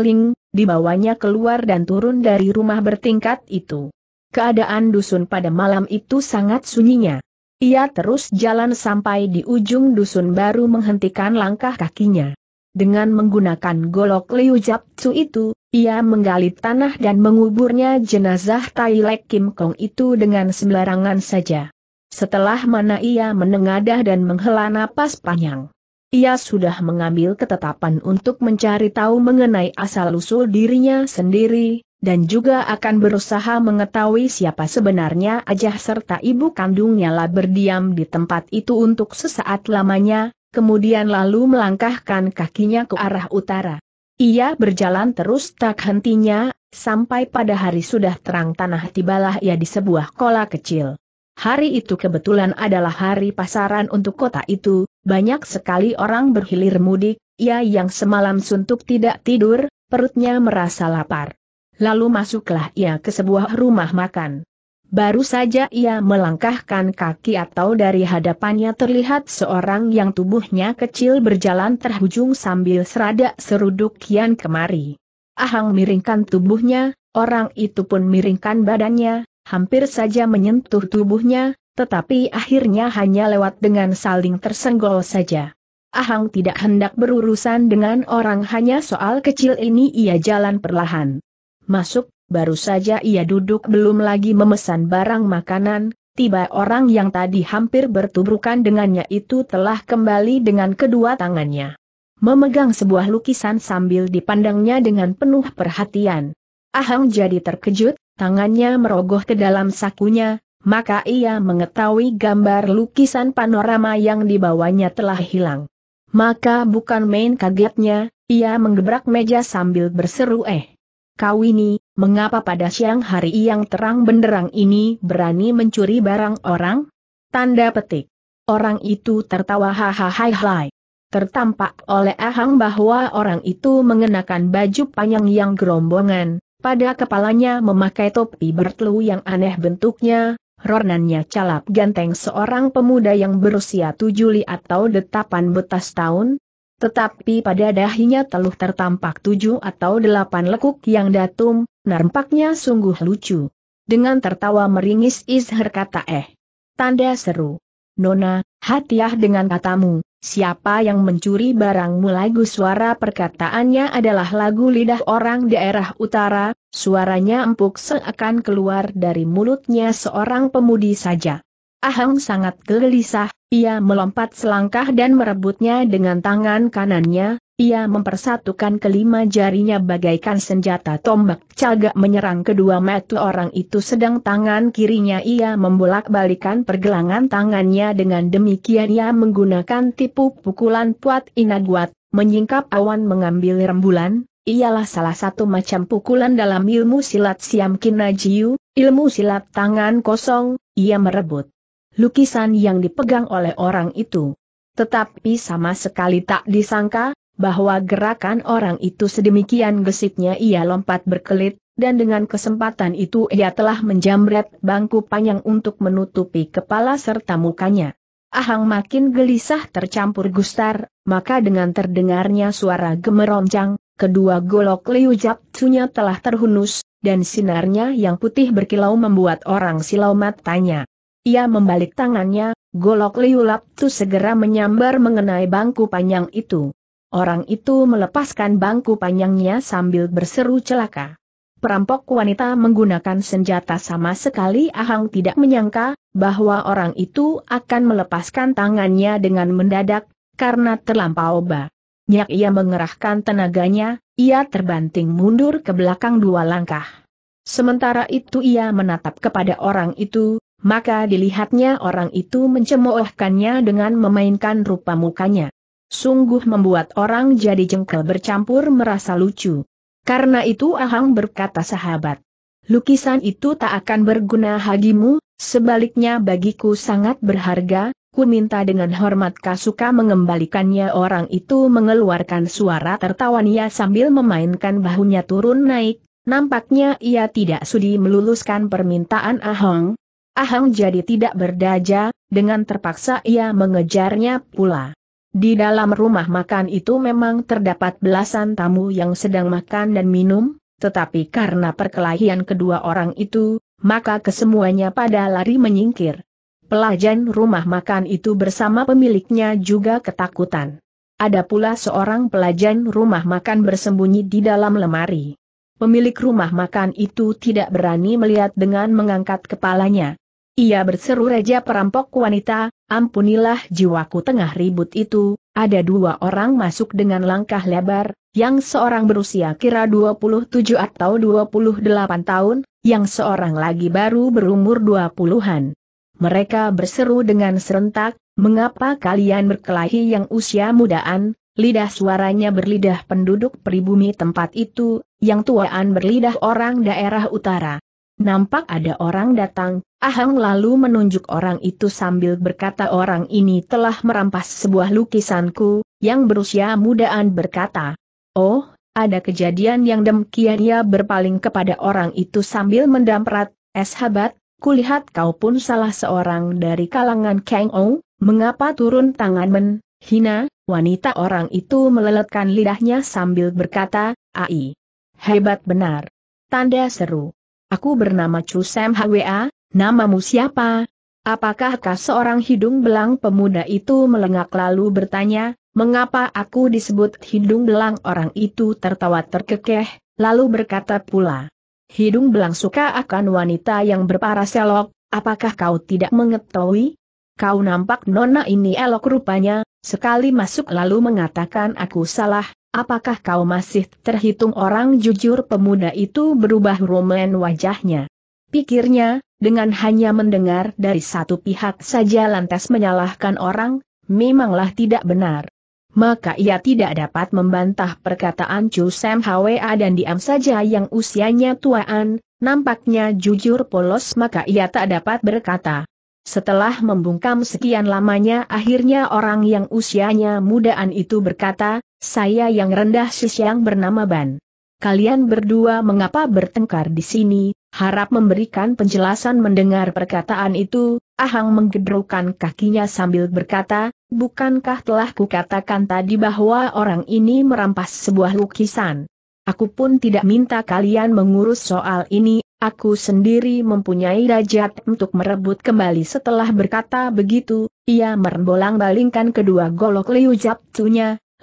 Ling, dibawanya keluar dan turun dari rumah bertingkat itu. Keadaan dusun pada malam itu sangat sunyinya. Ia terus jalan sampai di ujung dusun baru menghentikan langkah kakinya. Dengan menggunakan golok Liu Tzu itu, ia menggali tanah dan menguburnya jenazah Tai Lek Kim Kong itu dengan sembarangan saja. Setelah mana ia menengadah dan menghela napas panjang. Ia sudah mengambil ketetapan untuk mencari tahu mengenai asal-usul dirinya sendiri, dan juga akan berusaha mengetahui siapa sebenarnya Ajah serta ibu kandungnya lah berdiam di tempat itu untuk sesaat lamanya, kemudian lalu melangkahkan kakinya ke arah utara. Ia berjalan terus tak hentinya, sampai pada hari sudah terang tanah tibalah ia di sebuah kola kecil. Hari itu kebetulan adalah hari pasaran untuk kota itu, banyak sekali orang berhilir mudik, ia yang semalam suntuk tidak tidur, perutnya merasa lapar. Lalu masuklah ia ke sebuah rumah makan. Baru saja ia melangkahkan kaki atau dari hadapannya terlihat seorang yang tubuhnya kecil berjalan terhujung sambil serada seruduk kian kemari. Ahang miringkan tubuhnya, orang itu pun miringkan badannya, hampir saja menyentuh tubuhnya, tetapi akhirnya hanya lewat dengan saling tersenggol saja. Ahang tidak hendak berurusan dengan orang hanya soal kecil ini ia jalan perlahan. Masuk baru saja ia duduk belum lagi memesan barang makanan, tiba orang yang tadi hampir bertubrukan dengannya itu telah kembali dengan kedua tangannya. Memegang sebuah lukisan sambil dipandangnya dengan penuh perhatian. Ahang jadi terkejut, tangannya merogoh ke dalam sakunya, maka ia mengetahui gambar lukisan panorama yang dibawanya telah hilang. Maka bukan main kagetnya, ia menggebrak meja sambil berseru eh. Kau ini, mengapa pada siang hari yang terang benderang ini berani mencuri barang orang? Tanda petik. Orang itu tertawa hahaha. Tertampak oleh Ahang bahwa orang itu mengenakan baju panjang yang gerombongan, pada kepalanya memakai topi bertelu yang aneh bentuknya, ronannya calap ganteng seorang pemuda yang berusia tujuh li atau detapan betas tahun. Tetapi pada dahinya teluh tertampak tujuh atau delapan lekuk yang datum, nampaknya sungguh lucu. Dengan tertawa meringis Izher kata eh. Tanda seru. Nona, hatiah dengan katamu, siapa yang mencuri barangmu lagu suara perkataannya adalah lagu lidah orang daerah utara, suaranya empuk seakan keluar dari mulutnya seorang pemudi saja. Ahang sangat gelisah, ia melompat selangkah dan merebutnya dengan tangan kanannya, ia mempersatukan kelima jarinya bagaikan senjata tombak cagak menyerang kedua metu orang itu sedang tangan kirinya ia membolak-balikan pergelangan tangannya dengan demikian ia menggunakan tipu pukulan puat inaguat, menyingkap awan mengambil rembulan, ialah salah satu macam pukulan dalam ilmu silat siam kinajiu, ilmu silat tangan kosong, ia merebut lukisan yang dipegang oleh orang itu. Tetapi sama sekali tak disangka, bahwa gerakan orang itu sedemikian gesitnya ia lompat berkelit, dan dengan kesempatan itu ia telah menjamret bangku panjang untuk menutupi kepala serta mukanya. Ahang makin gelisah tercampur gustar, maka dengan terdengarnya suara gemeroncang, kedua golok Liu tunya telah terhunus, dan sinarnya yang putih berkilau membuat orang silau matanya. Ia membalik tangannya, golok Liu lap tu segera menyambar mengenai bangku panjang itu. Orang itu melepaskan bangku panjangnya sambil berseru celaka. Perampok wanita menggunakan senjata sama sekali Ahang tidak menyangka, bahwa orang itu akan melepaskan tangannya dengan mendadak, karena terlampau ba. Nyak ia mengerahkan tenaganya, ia terbanting mundur ke belakang dua langkah. Sementara itu ia menatap kepada orang itu, maka dilihatnya orang itu mencemoohkannya dengan memainkan rupa mukanya. Sungguh membuat orang jadi jengkel bercampur merasa lucu. Karena itu Ahang berkata sahabat. Lukisan itu tak akan berguna hagimu, sebaliknya bagiku sangat berharga, ku minta dengan hormat Kasuka mengembalikannya orang itu mengeluarkan suara tertawanya sambil memainkan bahunya turun naik, nampaknya ia tidak sudi meluluskan permintaan Ahang, Ahang jadi tidak berdaja, dengan terpaksa ia mengejarnya pula. Di dalam rumah makan itu memang terdapat belasan tamu yang sedang makan dan minum, tetapi karena perkelahian kedua orang itu, maka kesemuanya pada lari menyingkir. Pelajan rumah makan itu bersama pemiliknya juga ketakutan. Ada pula seorang pelajan rumah makan bersembunyi di dalam lemari. Pemilik rumah makan itu tidak berani melihat dengan mengangkat kepalanya. Ia berseru Raja Perampok Wanita, Ampunilah jiwaku tengah ribut itu, ada dua orang masuk dengan langkah lebar, yang seorang berusia kira 27 atau 28 tahun, yang seorang lagi baru berumur 20-an. Mereka berseru dengan serentak, mengapa kalian berkelahi yang usia mudaan, lidah suaranya berlidah penduduk pribumi tempat itu, yang tuaan berlidah orang daerah utara. Nampak ada orang datang, Ahang lalu menunjuk orang itu sambil berkata orang ini telah merampas sebuah lukisanku, yang berusia mudaan berkata, Oh, ada kejadian yang demikian ia berpaling kepada orang itu sambil mendamprat, Es habat, kulihat kau pun salah seorang dari kalangan Kang Ou, mengapa turun tangan men, hina, wanita orang itu meleletkan lidahnya sambil berkata, Ai, hebat benar. Tanda seru. Aku bernama Chu Sam Hwa, namamu siapa? Apakah kah seorang hidung belang pemuda itu melengak lalu bertanya, mengapa aku disebut hidung belang orang itu tertawa terkekeh, lalu berkata pula. Hidung belang suka akan wanita yang berparas elok, apakah kau tidak mengetahui? Kau nampak nona ini elok rupanya, sekali masuk lalu mengatakan aku salah, Apakah kau masih terhitung orang jujur pemuda itu berubah rumen wajahnya? Pikirnya, dengan hanya mendengar dari satu pihak saja lantas menyalahkan orang, memanglah tidak benar. Maka ia tidak dapat membantah perkataan Chu Sam Hwa dan diam saja yang usianya tuaan, nampaknya jujur polos maka ia tak dapat berkata. Setelah membungkam sekian lamanya akhirnya orang yang usianya mudaan itu berkata, saya yang rendah yang bernama Ban. Kalian berdua mengapa bertengkar di sini, harap memberikan penjelasan mendengar perkataan itu, Ahang menggedrukan kakinya sambil berkata, bukankah telah kukatakan tadi bahwa orang ini merampas sebuah lukisan. Aku pun tidak minta kalian mengurus soal ini, Aku sendiri mempunyai dajat untuk merebut kembali setelah berkata begitu, ia merembolang balingkan kedua golok liu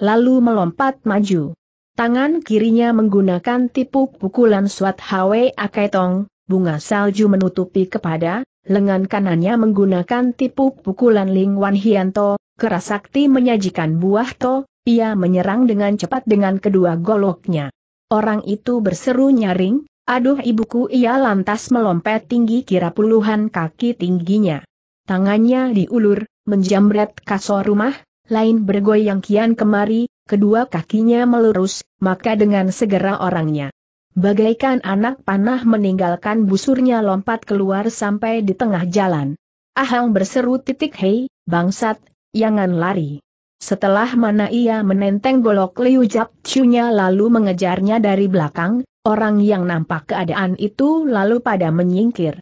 lalu melompat maju. Tangan kirinya menggunakan tipu pukulan Swat Hwe Akaitong, bunga salju menutupi kepada, lengan kanannya menggunakan tipu pukulan Ling Wan Hianto, kerasakti menyajikan buah to, ia menyerang dengan cepat dengan kedua goloknya. Orang itu berseru nyaring, aduh ibuku ia lantas melompat tinggi kira puluhan kaki tingginya. Tangannya diulur, menjamret kasur rumah, lain bergoyang kian kemari, kedua kakinya melurus, maka dengan segera orangnya. Bagaikan anak panah meninggalkan busurnya lompat keluar sampai di tengah jalan. Ahang berseru titik hei, bangsat, jangan lari. Setelah mana ia menenteng golok Liu Jap Chunya lalu mengejarnya dari belakang, orang yang nampak keadaan itu lalu pada menyingkir.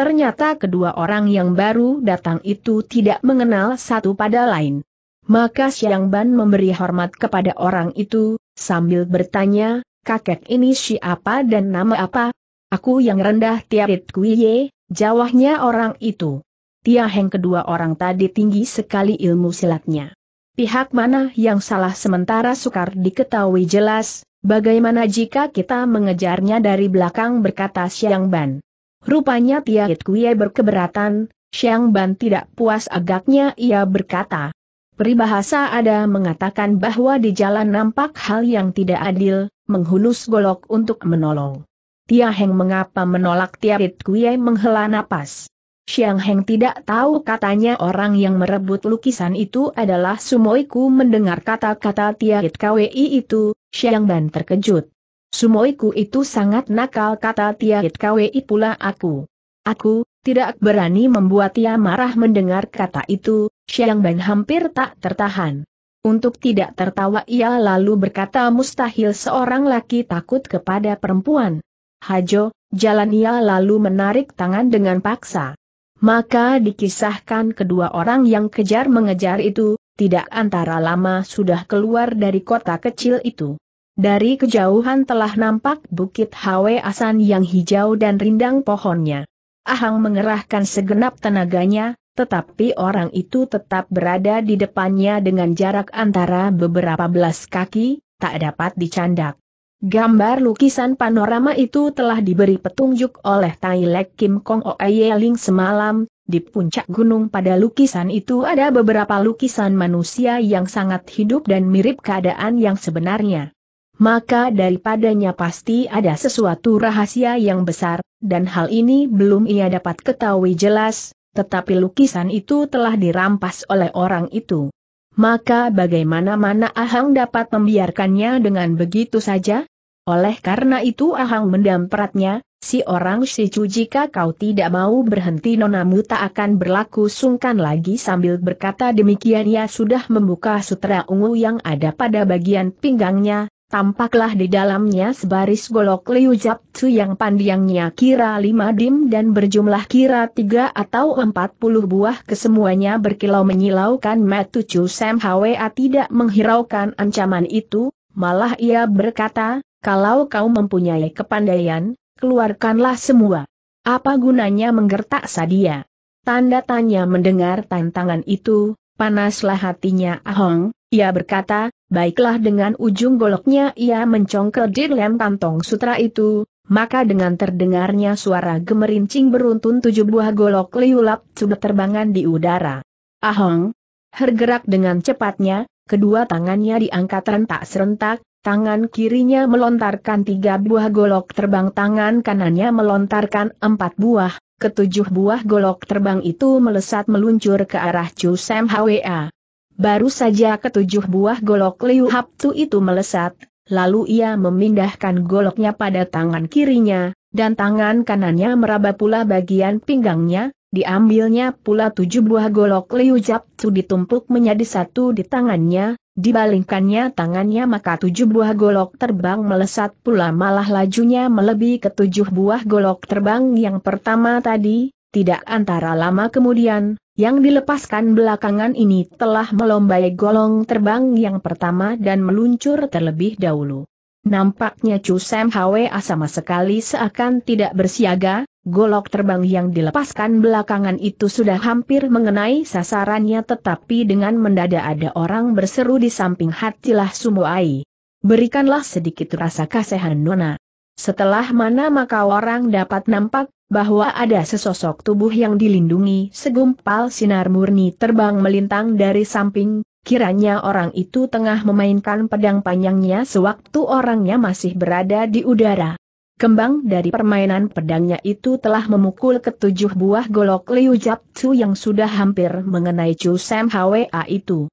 Ternyata kedua orang yang baru datang itu tidak mengenal satu pada lain. Maka Siang Ban memberi hormat kepada orang itu, sambil bertanya, kakek ini siapa dan nama apa? Aku yang rendah Tiarit Kuiye, jawahnya orang itu. Tia Heng kedua orang tadi tinggi sekali ilmu silatnya. Pihak mana yang salah sementara sukar diketahui jelas, bagaimana jika kita mengejarnya dari belakang berkata Siang Ban. Rupanya Tiarit Kuiye berkeberatan, Siang Ban tidak puas agaknya ia berkata, Peribahasa ada mengatakan bahwa di jalan nampak hal yang tidak adil, menghunus golok untuk menolong. Tia Heng mengapa menolak Tia Rit Kuei menghela napas. Xiang Heng tidak tahu katanya orang yang merebut lukisan itu adalah Sumoiku mendengar kata-kata Tia Rit Kwei itu, Xiang Ban terkejut. Sumoiku itu sangat nakal kata Tia Rit Kwei pula aku. Aku, tidak berani membuat ia marah mendengar kata itu, Xiang Ban hampir tak tertahan. Untuk tidak tertawa ia lalu berkata mustahil seorang laki takut kepada perempuan. Hajo, jalan ia lalu menarik tangan dengan paksa. Maka dikisahkan kedua orang yang kejar mengejar itu, tidak antara lama sudah keluar dari kota kecil itu. Dari kejauhan telah nampak bukit Hawe Asan yang hijau dan rindang pohonnya. Ahang mengerahkan segenap tenaganya, tetapi orang itu tetap berada di depannya dengan jarak antara beberapa belas kaki, tak dapat dicandak. Gambar lukisan panorama itu telah diberi petunjuk oleh Tai Lek Kim Kong Oeyeling semalam, di puncak gunung pada lukisan itu ada beberapa lukisan manusia yang sangat hidup dan mirip keadaan yang sebenarnya. Maka daripadanya pasti ada sesuatu rahasia yang besar, dan hal ini belum ia dapat ketahui jelas, tetapi lukisan itu telah dirampas oleh orang itu. Maka bagaimana-mana Ahang dapat membiarkannya dengan begitu saja? Oleh karena itu Ahang mendampratnya, si orang si jika kau tidak mau berhenti nonamu tak akan berlaku sungkan lagi sambil berkata demikian ia sudah membuka sutra ungu yang ada pada bagian pinggangnya, Tampaklah di dalamnya sebaris golok Liu tu yang pandiangnya kira lima dim dan berjumlah kira tiga atau empat puluh buah kesemuanya berkilau menyilaukan cu Sam Hwa tidak menghiraukan ancaman itu, malah ia berkata, kalau kau mempunyai kepandaian, keluarkanlah semua. Apa gunanya menggertak sadia? Tanda tanya mendengar tantangan itu, Panaslah hatinya Ahong, ia berkata, baiklah dengan ujung goloknya ia mencongkel di lem kantong sutra itu, maka dengan terdengarnya suara gemerincing beruntun tujuh buah golok liulap sudah terbangan di udara. Ahong, hergerak dengan cepatnya, kedua tangannya diangkat rentak serentak, tangan kirinya melontarkan tiga buah golok terbang tangan kanannya melontarkan empat buah, ketujuh buah golok terbang itu melesat meluncur ke arah Chu Sam Hwa. Baru saja ketujuh buah golok Liu Haptu itu melesat, lalu ia memindahkan goloknya pada tangan kirinya, dan tangan kanannya meraba pula bagian pinggangnya, Diambilnya pula tujuh buah golok Liu Japtu ditumpuk menjadi satu di tangannya, dibalingkannya tangannya maka tujuh buah golok terbang melesat pula malah lajunya melebihi ketujuh buah golok terbang yang pertama tadi, tidak antara lama kemudian, yang dilepaskan belakangan ini telah melombai golong terbang yang pertama dan meluncur terlebih dahulu. Nampaknya Chu Sam Hwa sama sekali seakan tidak bersiaga, Golok terbang yang dilepaskan belakangan itu sudah hampir mengenai sasarannya tetapi dengan mendadak ada orang berseru di samping hatilah Sumuai. Berikanlah sedikit rasa kasihan Nona. Setelah mana maka orang dapat nampak bahwa ada sesosok tubuh yang dilindungi segumpal sinar murni terbang melintang dari samping, kiranya orang itu tengah memainkan pedang panjangnya sewaktu orangnya masih berada di udara. Kembang dari permainan pedangnya itu telah memukul ketujuh buah golok Liu Jap Chu yang sudah hampir mengenai Chu Sam Hwa itu.